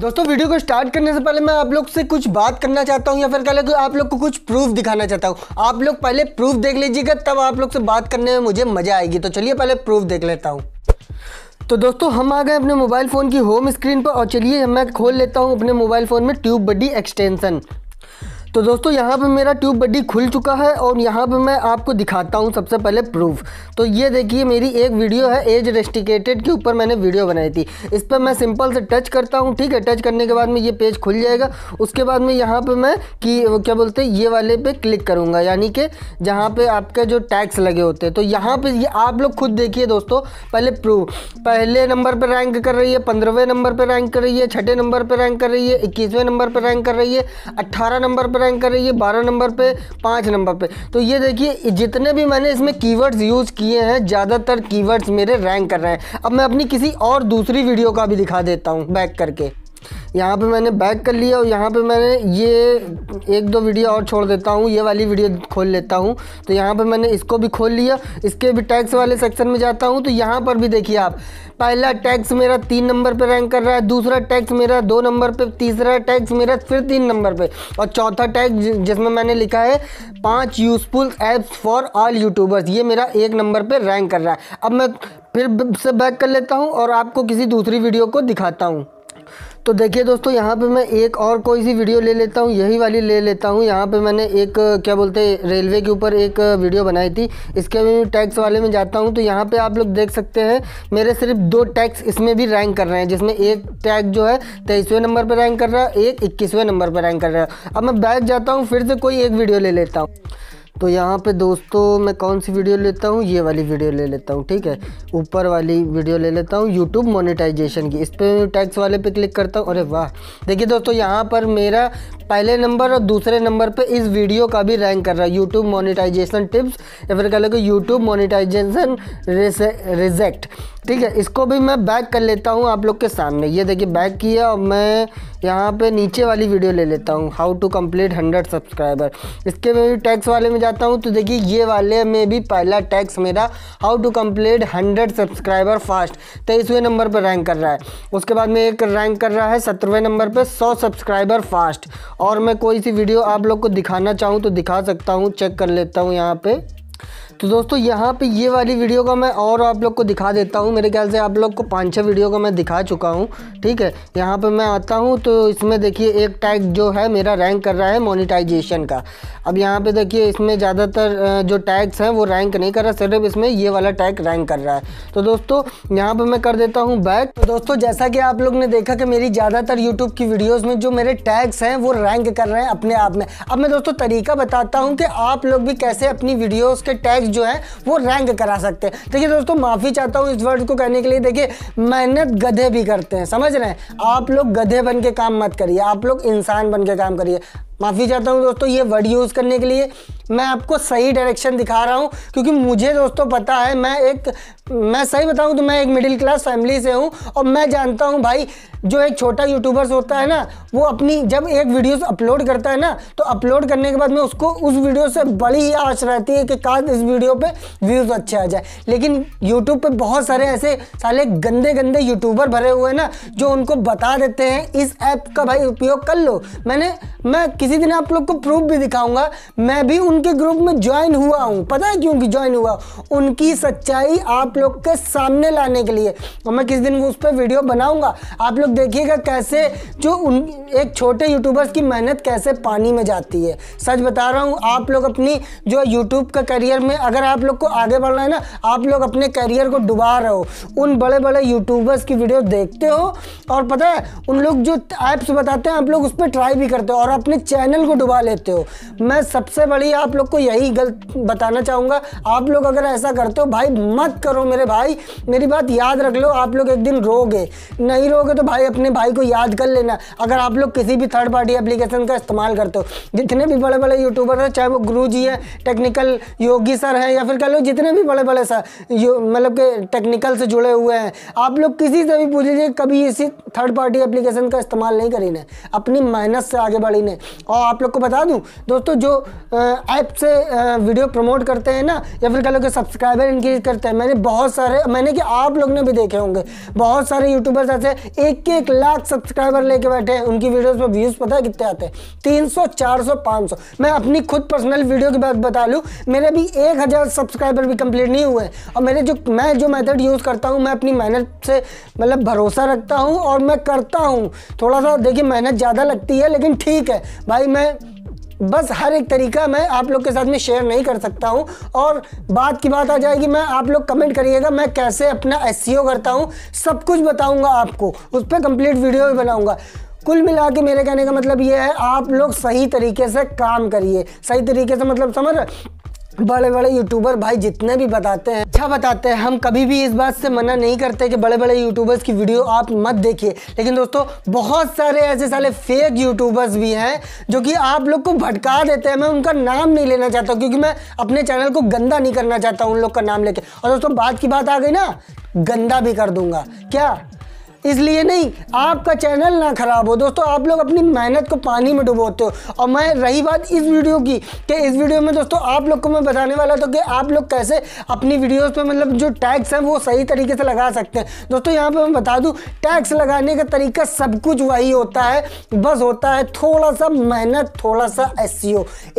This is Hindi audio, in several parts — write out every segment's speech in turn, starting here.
दोस्तों वीडियो को स्टार्ट करने से पहले मैं आप लोग से कुछ बात करना चाहता हूँ या फिर कह आप लोग को कुछ प्रूफ दिखाना चाहता हूँ आप लोग पहले प्रूफ देख लीजिएगा तब आप लोग से बात करने में मुझे मज़ा आएगी तो चलिए पहले प्रूफ देख लेता हूँ तो दोस्तों हम आ गए अपने मोबाइल फ़ोन की होम स्क्रीन पर और चलिए मैं खोल लेता हूँ अपने मोबाइल फ़ोन में ट्यूब बडी एक्सटेंसन तो दोस्तों यहाँ पे मेरा ट्यूब बड्डी खुल चुका है और यहाँ पे मैं आपको दिखाता हूँ सबसे पहले प्रूफ तो ये देखिए मेरी एक वीडियो है एज रेस्टिकेटेड के ऊपर मैंने वीडियो बनाई थी इस पर मैं सिंपल से टच करता हूँ ठीक है टच करने के बाद में ये पेज खुल जाएगा उसके बाद में यहाँ पर मैं कि क्या बोलते हैं ये वाले पे क्लिक करूँगा यानी कि जहाँ पर आपके जो टैक्स लगे होते हैं तो यहाँ पर आप लोग खुद देखिए दोस्तों पहले प्रूफ पहले नंबर पर रैंक कर रही है पंद्रहवें नंबर पर रैंक कर रही है छठे नंबर पर रैंक कर रही है इक्कीसवें नंबर पर रैंक कर रही है अट्ठारह नंबर पर रैंक कर रही है बारह नंबर पे पाँच नंबर पे तो ये देखिए जितने भी मैंने इसमें कीवर्ड्स यूज़ किए हैं ज़्यादातर कीवर्ड्स मेरे रैंक कर रहे हैं अब मैं अपनी किसी और दूसरी वीडियो का भी दिखा देता हूँ बैक करके यहाँ पे मैंने बैक कर लिया और यहाँ पे मैंने ये एक दो वीडियो और छोड़ देता हूँ ये वाली वीडियो खोल लेता हूँ तो यहाँ पे मैंने इसको भी खोल लिया इसके भी टैक्स वाले सेक्शन में जाता हूँ तो यहाँ पर भी देखिए आप पहला टैक्स मेरा तीन नंबर पे रैंक कर रहा है दूसरा टैक्स मेरा दो नंबर पे तीसरा टैक्स मेरा फिर तीन नंबर पर और चौथा टैक्स जिसमें मैंने लिखा है पाँच useful apps for all YouTubers ये मेरा एक नंबर पर रैंक कर रहा है अब मैं फिर से बैक कर लेता हूँ और आपको किसी दूसरी वीडियो को दिखाता हूँ तो देखिए दोस्तों यहाँ पे मैं एक और कोई सी वीडियो ले लेता हूँ यही वाली ले लेता हूँ यहाँ पे मैंने एक क्या बोलते हैं रेलवे के ऊपर एक वीडियो बनाई थी इसके भी टैक्स वाले में जाता हूँ तो यहाँ पे आप लोग देख सकते हैं मेरे सिर्फ दो टैक्स इसमें भी रैंक कर रहे हैं जिसमें एक टैग जो है तेईसवें नंबर पर रैंक कर रहा है एक इक्कीसवें नंबर पर रैंक कर रहा है अब मैं बैग जाता हूँ फिर से कोई एक वीडियो ले लेता हूँ तो यहाँ पे दोस्तों मैं कौन सी वीडियो लेता हूँ ये वाली वीडियो ले लेता हूँ ठीक है ऊपर वाली वीडियो ले लेता हूँ यूट्यूब मोनेटाइजेशन की इस पर टैक्स वाले पे क्लिक करता हूँ अरे वाह देखिए दोस्तों यहाँ पर मेरा पहले नंबर और दूसरे नंबर पे इस वीडियो का भी रैंक कर रहा है यूट्यूब मोनिटाइजेशन टिप्स या फिर कह लो कि यूट्यूब मोनिटाइजेशन रिजेक्ट ठीक है इसको भी मैं बैक कर लेता हूँ आप लोग के सामने ये देखिए बैक किया और मैं यहाँ पे नीचे वाली वीडियो ले लेता हूँ how to complete hundred subscriber इसके में भी टैक्स वाले में जाता हूँ तो देखिए ये वाले में भी पहला टैक्स मेरा how to complete hundred subscriber fast तेईसवें नंबर पर रैंक कर रहा है उसके बाद में एक रैंक कर रहा है सत्रहवें नंबर पर सौ सब्सक्राइबर फास्ट और मैं कोई सी वीडियो आप लोग को दिखाना चाहूँ तो दिखा सकता हूँ चेक कर लेता हूँ यहाँ पर तो दोस्तों यहाँ पे ये वाली वीडियो का मैं और आप लोग को दिखा देता हूँ मेरे ख्याल से आप लोग को पाँच छः वीडियो का मैं दिखा चुका हूँ ठीक है यहाँ पे मैं आता हूँ तो इसमें देखिए एक टैग जो है मेरा रैंक कर रहा है मोनिटाइजेशन का अब यहाँ पे देखिए इसमें ज़्यादातर जो टैग्स हैं वो रैंक नहीं कर रहा सिर्फ इसमें ये वाला टैग रैंक कर रहा है तो दोस्तों यहाँ पर मैं कर देता हूँ बैक तो दोस्तों जैसा कि आप लोग ने देखा कि मेरी ज़्यादातर यूट्यूब की वीडियोज़ में जो मेरे टैग्स हैं वो रैंक कर रहे हैं अपने आप में अब मैं दोस्तों तरीका बताता हूँ कि आप लोग भी कैसे अपनी वीडियोज़ के टैग चीज़ जो है वो रैंक करा सकते हैं देखिए दोस्तों माफ़ी चाहता हूँ इस वर्ड को कहने के लिए देखिए मेहनत गधे भी करते हैं समझ रहे हैं आप लोग गधे बन के काम मत करिए आप लोग इंसान बन के काम करिए माफ़ी चाहता हूँ दोस्तों ये वर्ड यूज़ करने के लिए मैं आपको सही डायरेक्शन दिखा रहा हूँ क्योंकि मुझे दोस्तों पता है मैं एक मैं सही बताऊँ तो मैं एक मिडिल क्लास फैमिली से हूँ और मैं जानता हूँ भाई जो एक छोटा यूट्यूबर्स होता है ना वो अपनी जब एक वीडियो अपलोड करता है ना तो अपलोड करने के बाद में उसको उस वीडियो से बड़ी ही आश रहती है कि काश इस वीडियो पर व्यूज़ अच्छे आ जाए लेकिन यूट्यूब पर बहुत सारे ऐसे साले गंदे गंदे यूट्यूबर भरे हुए हैं ना जो उनको बता देते हैं इस ऐप का भाई उपयोग कर लो मैंने मैं किसी दिन आप लोग को प्रूफ भी दिखाऊंगा मैं भी उनके ग्रुप में ज्वाइन हुआ हूँ पता है क्योंकि ज्वाइन हुआ उनकी सच्चाई आप लोग के सामने लाने के लिए और मैं किस दिन उस पर वीडियो बनाऊंगा आप लोग देखिएगा कैसे जो उन एक छोटे यूट्यूबर्स की मेहनत कैसे पानी में जाती है सच बता रहा हूँ आप लोग अपनी जो यूट्यूब का करियर में अगर आप लोग को आगे बढ़ना है ना आप लोग अपने करियर को डुबा रहे हो उन बड़े बड़े यूट्यूबर्स की वीडियो देखते हो और पता है उन लोग जो ऐप्स बताते हैं आप लोग उस पर ट्राई भी करते हो और अपने चैनल को डुबा लेते हो मैं सबसे बड़ी आप लोग को यही गलत बताना चाहूँगा आप लोग अगर ऐसा करते हो भाई मत करो मेरे भाई मेरी बात याद रख लो आप लोग एक दिन रोगे नहीं रोगे तो भाई अपने भाई को याद कर लेना अगर आप लोग किसी भी थर्ड पार्टी एप्लीकेशन का इस्तेमाल करते हो जितने भी बड़े बड़े यूट्यूबर हैं चाहे वो गुरु जी हैं टेक्निकल योगी सर हैं या फिर कह लो जितने भी बड़े बड़े सर मतलब के टेक्निकल से जुड़े हुए हैं आप लोग किसी से भी पूछ लीजिए कभी इसी थर्ड पार्टी एप्लीकेशन का इस्तेमाल नहीं करी ने अपनी मेहनत से आगे बढ़ी ने और आप लोग को बता दूं दोस्तों जो ऐप से वीडियो प्रमोट करते हैं ना या फिर कह लो कि सब्सक्राइबर इंक्रीज करते हैं मैंने बहुत सारे मैंने कि आप लोग ने भी देखे होंगे बहुत सारे यूट्यूबर्स ऐसे एक एक लाख सब्सक्राइबर लेके बैठे हैं उनकी वीडियोज़ पर व्यूज़ पता है कितने आते हैं तीन सौ चार सौ पाँच सौ मैं अपनी खुद पर्सनल वीडियो की बात बता लूँ मेरे भी एक हज़ार सब्सक्राइबर भी कंप्लीट नहीं हुए और मेरे जो मैं जो मेथड यूज़ करता हूँ मैं अपनी मेहनत से मतलब भरोसा रखता हूँ और मैं करता हूँ थोड़ा सा देखिए मेहनत ज़्यादा लगती है लेकिन ठीक है भाई भाई मैं बस हर एक तरीका मैं आप लोग के साथ में शेयर नहीं कर सकता हूँ और बात की बात आ जाएगी मैं आप लोग कमेंट करिएगा मैं कैसे अपना एस e करता हूं सब कुछ बताऊंगा आपको उस पर कंप्लीट वीडियो भी बनाऊंगा कुल मिला के मेरे कहने का मतलब ये है आप लोग सही तरीके से काम करिए सही तरीके से मतलब समझ रहे बड़े बड़े यूट्यूबर भाई जितने भी बताते हैं अच्छा बताते हैं हम कभी भी इस बात से मना नहीं करते कि बड़े बड़े यूट्यूबर्स की वीडियो आप मत देखिए लेकिन दोस्तों बहुत सारे ऐसे साले फेक यूट्यूबर्स भी हैं जो कि आप लोग को भटका देते हैं मैं उनका नाम नहीं लेना चाहता क्योंकि मैं अपने चैनल को गंदा नहीं करना चाहता उन लोग का नाम लेके और दोस्तों बात की बात आ गई ना गंदा भी कर दूंगा क्या इसलिए नहीं आपका चैनल ना ख़राब हो दोस्तों आप लोग अपनी मेहनत को पानी में डुबोते हो और मैं रही बात इस वीडियो की कि इस वीडियो में दोस्तों आप लोग को मैं बताने वाला था कि आप लोग कैसे अपनी वीडियोज़ पर मतलब जो टैक्स हैं वो सही तरीके से लगा सकते हैं दोस्तों यहाँ पर मैं बता दूँ टैक्स लगाने का तरीका सब कुछ वही होता है बस होता है थोड़ा सा मेहनत थोड़ा सा एस e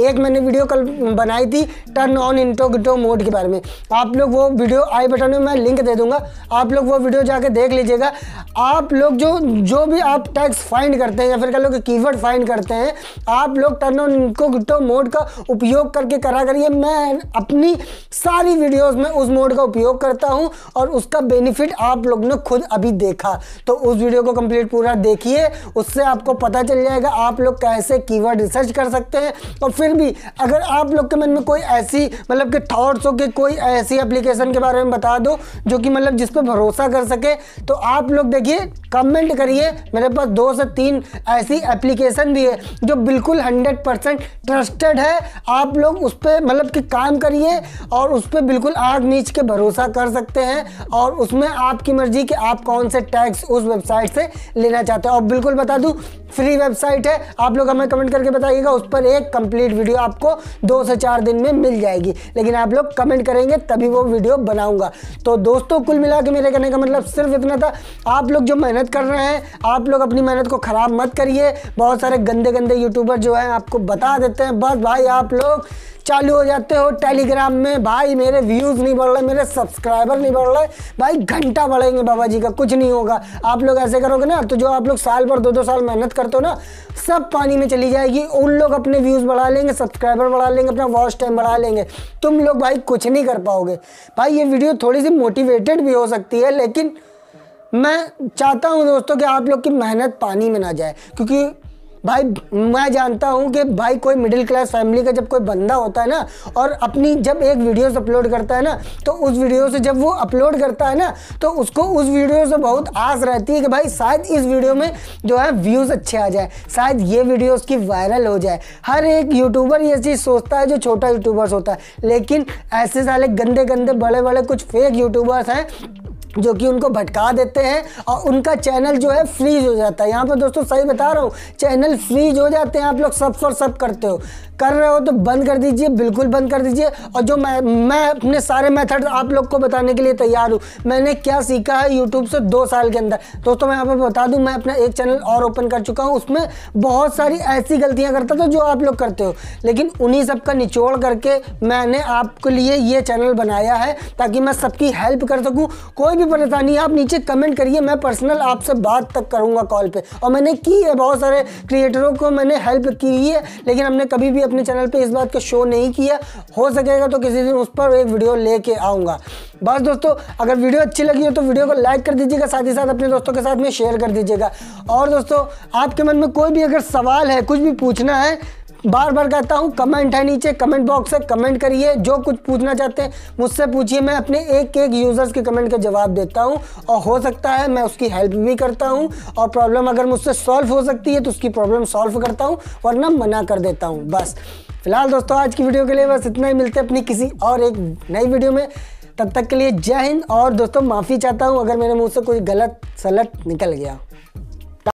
एक मैंने वीडियो कल बनाई थी टर्न ऑन इंटोगिटो मोड के बारे में आप लोग वो वीडियो आई बटन में मैं लिंक दे दूंगा आप लोग वो वीडियो जाके देख लीजिएगा आप लोग जो जो भी आप टैक्स फाइंड करते हैं या फिर कह लो कि कीवर्ड फाइंड करते हैं आप लोग टर्न ऑन इनकोग्निटो मोड का उपयोग करके करा करिए मैं अपनी सारी वीडियोस में उस मोड का उपयोग करता हूं और उसका बेनिफिट आप लोग ने खुद अभी देखा तो उस वीडियो को कंप्लीट पूरा देखिए उससे आपको पता चल जाएगा आप लोग कैसे कीवर्ड रिसर्च कर सकते हैं और फिर भी अगर आप लोग के मन में कोई ऐसी मतलब कि थॉट्स हो कि कोई ऐसी एप्लीकेशन के बारे में बता दो जो कि मतलब जिस पर भरोसा कर सके तो आप लोग देखिए कमेंट करिए मेरे पास दो से तीन ऐसी एप्लीकेशन भी है जो बिल्कुल हंड्रेड परसेंट ट्रस्टेड है आप लोग उस पर मतलब कि काम करिए और उस पर बिल्कुल आग नीच के भरोसा कर सकते हैं और उसमें आपकी मर्जी कि आप कौन से टैक्स उस वेबसाइट से लेना चाहते हो और बिल्कुल बता दूँ फ्री वेबसाइट है आप लोग हमें कमेंट करके बताइएगा उस पर एक कंप्लीट वीडियो आपको दो से चार दिन में मिल जाएगी लेकिन आप लोग कमेंट करेंगे तभी वो वीडियो बनाऊंगा तो दोस्तों कुल मिला के मेरे कहने का मतलब सिर्फ इतना था आप आप लोग जो मेहनत कर रहे हैं आप लोग अपनी मेहनत को ख़राब मत करिए बहुत सारे गंदे गंदे यूट्यूबर जो हैं आपको बता देते हैं बस भाई आप लोग चालू हो जाते हो टेलीग्राम में भाई मेरे व्यूज़ नहीं बढ़ रहे मेरे सब्सक्राइबर नहीं बढ़ रहे भाई घंटा बढ़ेंगे बाबा जी का कुछ नहीं होगा आप लोग ऐसे करोगे ना तो जो आप लोग साल भर दो दो साल मेहनत करते हो ना सब पानी में चली जाएगी उन लोग अपने व्यूज़ बढ़ा लेंगे सब्सक्राइबर बढ़ा लेंगे अपना वॉच टाइम बढ़ा लेंगे तुम लोग भाई कुछ नहीं कर पाओगे भाई ये वीडियो थोड़ी सी मोटिवेटेड भी हो सकती है लेकिन मैं चाहता हूँ दोस्तों कि आप लोग की मेहनत पानी में ना जाए क्योंकि भाई मैं जानता हूँ कि भाई कोई मिडिल क्लास फैमिली का जब कोई बंदा होता है ना और अपनी जब एक वीडियोस अपलोड करता है ना तो उस वीडियो से जब वो अपलोड करता है ना तो उसको उस वीडियो से बहुत आस रहती है कि भाई शायद इस वीडियो में जो है व्यूज़ अच्छे आ जाए शायद ये वीडियो उसकी वायरल हो जाए हर एक यूट्यूबर ये चीज़ सोचता है जो छोटा यूट्यूबर्स होता है लेकिन ऐसे साले गंदे गंदे बड़े बड़े कुछ फेक यूट्यूबर्स हैं जो कि उनको भटका देते हैं और उनका चैनल जो है फ्रीज हो जाता है यहाँ पर दोस्तों सही बता रहा हूँ चैनल फ्रीज हो जाते हैं आप लोग सब और सब करते हो कर रहे हो तो बंद कर दीजिए बिल्कुल बंद कर दीजिए और जो मैं मैं अपने सारे मेथड आप लोग को बताने के लिए तैयार हूँ मैंने क्या सीखा है यूट्यूब से दो साल के अंदर दोस्तों मैं आपको बता दूँ मैं अपना एक चैनल और ओपन कर चुका हूँ उसमें बहुत सारी ऐसी गलतियाँ करता था जो आप लोग करते हो लेकिन उन्हीं सब का निचोड़ करके मैंने आपके लिए ये चैनल बनाया है ताकि मैं सबकी हेल्प कर सकूँ कोई भी परेशानी आप नीचे कमेंट करिए मैं पर्सनल आपसे बात तक करूँगा कॉल पर और मैंने की है बहुत सारे क्रिएटरों को मैंने हेल्प की है लेकिन हमने कभी भी अपने चैनल पे इस बात का शो नहीं किया हो सकेगा तो किसी दिन उस पर एक वीडियो लेके आऊँगा बस दोस्तों अगर वीडियो अच्छी लगी हो तो वीडियो को लाइक कर दीजिएगा साथ ही साथ अपने दोस्तों के साथ में शेयर कर दीजिएगा और दोस्तों आपके मन में कोई भी अगर सवाल है कुछ भी पूछना है बार बार कहता हूँ कमेंट है नीचे कमेंट बॉक्स है कमेंट करिए जो कुछ पूछना चाहते हैं मुझसे पूछिए मैं अपने एक एक यूज़र्स के कमेंट का जवाब देता हूँ और हो सकता है मैं उसकी हेल्प भी करता हूँ और प्रॉब्लम अगर मुझसे सॉल्व हो सकती है तो उसकी प्रॉब्लम सॉल्व करता हूँ वरना मना कर देता हूँ बस फिलहाल दोस्तों आज की वीडियो के लिए बस इतना ही मिलते हैं अपनी किसी और एक नई वीडियो में तब तक के लिए जय हिंद और दोस्तों माफ़ी चाहता हूँ अगर मेरे मुँह से कोई गलत सलट निकल गया